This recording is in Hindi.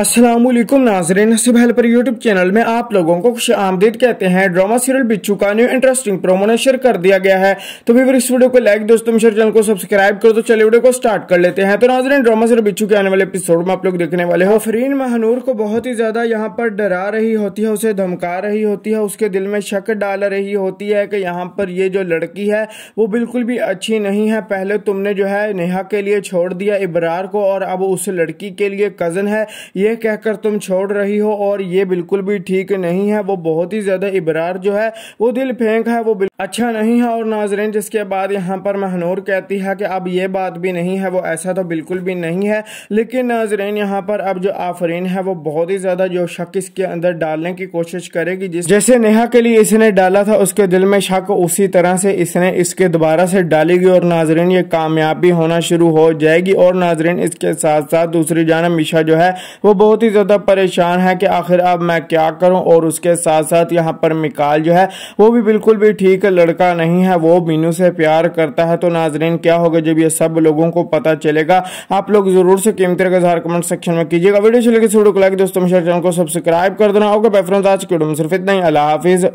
असलम नाजरीन हसीब हेल्पर यूट्यूब चैनल में आप लोगों को खुश आमदीद कहते हैं ड्रामा सीरियल बिच्छू का न्यू इंटरेस्टिंग प्रोमो ने शेयर कर दिया गया है तो भी इस वीडियो को लाइक दोस्तों शेयर चैनल को सब्सक्राइब करो तो चलिए वीडियो को स्टार्ट कर लेते हैं तो नाजरीन ड्रामा सीरियल बिच्छू के आने वाले एपिसोड में आप लोग देखने वाले हो फरीन महनूर को बहुत ही ज्यादा यहाँ पर डरा रही होती है उसे धमका रही होती है उसके दिल में शक डाल रही होती है कि यहाँ पर ये जो लड़की है वो बिल्कुल भी अच्छी नहीं है पहले तुमने जो है नेहा के लिए छोड़ दिया इबरार को और अब उस लड़की के लिए कजन है ये ये कहकर तुम छोड़ रही हो और ये बिल्कुल भी ठीक नहीं है वो बहुत ही ज़्यादा इबरार जो है वो दिल फेंक है वो अच्छा नहीं है और नाजरेन जिसके बाद यहाँ पर महनूर कहती है कि अब ये बात भी नहीं है वो ऐसा तो बिल्कुल भी नहीं है लेकिन नाजरेन यहाँ पर अब जो आफरीन है वो बहुत ही ज़्यादा जो शक इसके अंदर डालने की कोशिश करेगी जिस जैसे नेहा के लिए इसने डाला था उसके दिल में शक उसी तरह से इसने इसके दोबारा से डालेगी और नाजरेन ये कामयाबी होना शुरू हो जाएगी और नाजरेन इसके साथ साथ दूसरी जानब मिशा जो है वो बहुत ही ज़्यादा परेशान है कि आखिर अब मैं क्या करूं और उसके साथ साथ यहाँ पर मिकाल जो है वो भी बिल्कुल भी ठीक लड़का नहीं है वो मीनू से प्यार करता है तो नाजरीन क्या होगा जब ये सब लोगों को पता चलेगा आप लोग ज़रूर से कीमती रखा कमेंट सेक्शन में कीजिएगा वीडियो चलेगी तो वीडियो को लाइक दोस्तों चैनल को सब्सक्राइब कर देना होगा बेफरेंस आज के सिर्फ इतना ही अला हाफिज़